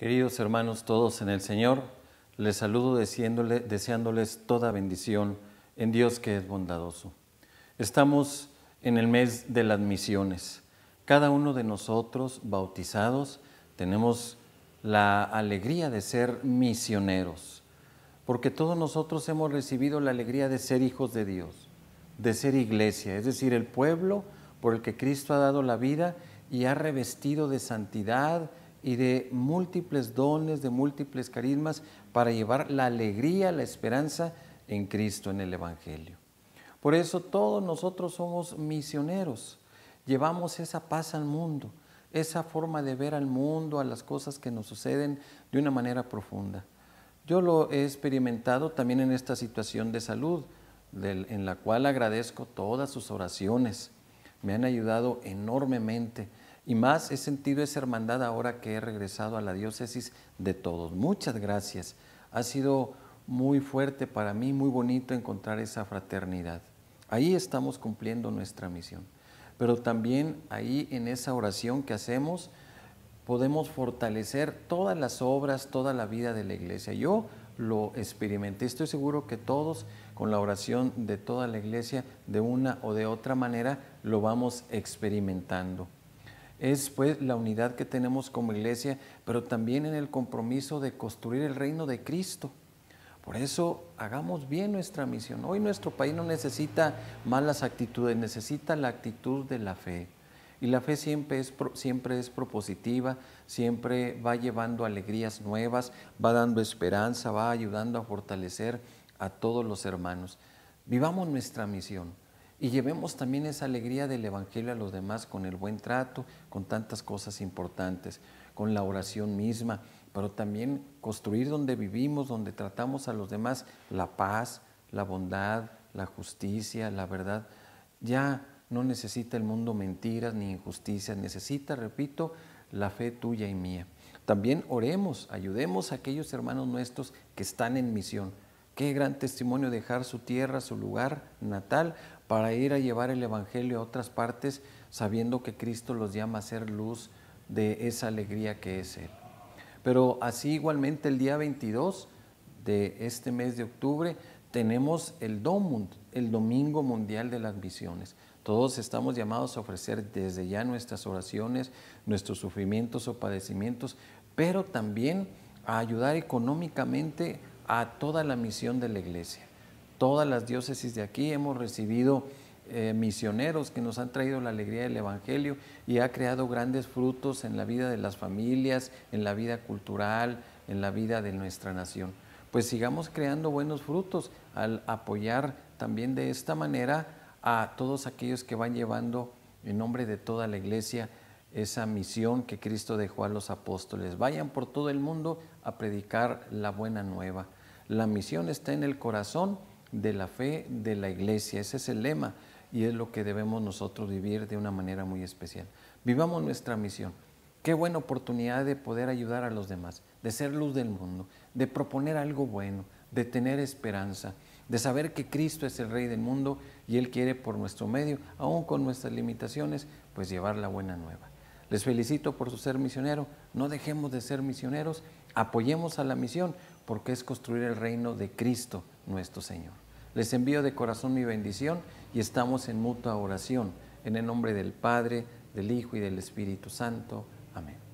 Queridos hermanos todos en el Señor, les saludo deseándoles toda bendición en Dios que es bondadoso. Estamos en el mes de las misiones. Cada uno de nosotros bautizados tenemos la alegría de ser misioneros, porque todos nosotros hemos recibido la alegría de ser hijos de Dios, de ser iglesia, es decir, el pueblo por el que Cristo ha dado la vida y ha revestido de santidad y de múltiples dones, de múltiples carismas, para llevar la alegría, la esperanza en Cristo, en el Evangelio. Por eso todos nosotros somos misioneros, llevamos esa paz al mundo, esa forma de ver al mundo, a las cosas que nos suceden de una manera profunda. Yo lo he experimentado también en esta situación de salud, en la cual agradezco todas sus oraciones. Me han ayudado enormemente y más he sentido esa hermandad ahora que he regresado a la diócesis de todos. Muchas gracias. Ha sido muy fuerte para mí, muy bonito encontrar esa fraternidad. Ahí estamos cumpliendo nuestra misión. Pero también ahí en esa oración que hacemos podemos fortalecer todas las obras, toda la vida de la iglesia. Yo lo experimenté. Estoy seguro que todos con la oración de toda la iglesia, de una o de otra manera, lo vamos experimentando es pues la unidad que tenemos como iglesia, pero también en el compromiso de construir el reino de Cristo. Por eso hagamos bien nuestra misión. Hoy nuestro país no necesita malas actitudes, necesita la actitud de la fe. Y la fe siempre es, siempre es propositiva, siempre va llevando alegrías nuevas, va dando esperanza, va ayudando a fortalecer a todos los hermanos. Vivamos nuestra misión y llevemos también esa alegría del Evangelio a los demás con el buen trato, con tantas cosas importantes, con la oración misma, pero también construir donde vivimos, donde tratamos a los demás, la paz, la bondad, la justicia, la verdad. Ya no necesita el mundo mentiras ni injusticias, necesita, repito, la fe tuya y mía. También oremos, ayudemos a aquellos hermanos nuestros que están en misión Qué gran testimonio dejar su tierra, su lugar natal, para ir a llevar el Evangelio a otras partes, sabiendo que Cristo los llama a ser luz de esa alegría que es Él. Pero así igualmente el día 22 de este mes de octubre tenemos el DOMUND, el Domingo Mundial de las Misiones. Todos estamos llamados a ofrecer desde ya nuestras oraciones, nuestros sufrimientos o padecimientos, pero también a ayudar económicamente a toda la misión de la iglesia. Todas las diócesis de aquí hemos recibido eh, misioneros que nos han traído la alegría del Evangelio y ha creado grandes frutos en la vida de las familias, en la vida cultural, en la vida de nuestra nación. Pues sigamos creando buenos frutos al apoyar también de esta manera a todos aquellos que van llevando en nombre de toda la iglesia esa misión que Cristo dejó a los apóstoles. Vayan por todo el mundo a predicar la buena nueva. La misión está en el corazón de la fe de la iglesia. Ese es el lema y es lo que debemos nosotros vivir de una manera muy especial. Vivamos nuestra misión. Qué buena oportunidad de poder ayudar a los demás, de ser luz del mundo, de proponer algo bueno, de tener esperanza, de saber que Cristo es el Rey del mundo y Él quiere por nuestro medio, aún con nuestras limitaciones, pues llevar la buena nueva. Les felicito por su ser misionero. No dejemos de ser misioneros. Apoyemos a la misión porque es construir el reino de Cristo nuestro Señor. Les envío de corazón mi bendición y estamos en mutua oración. En el nombre del Padre, del Hijo y del Espíritu Santo. Amén.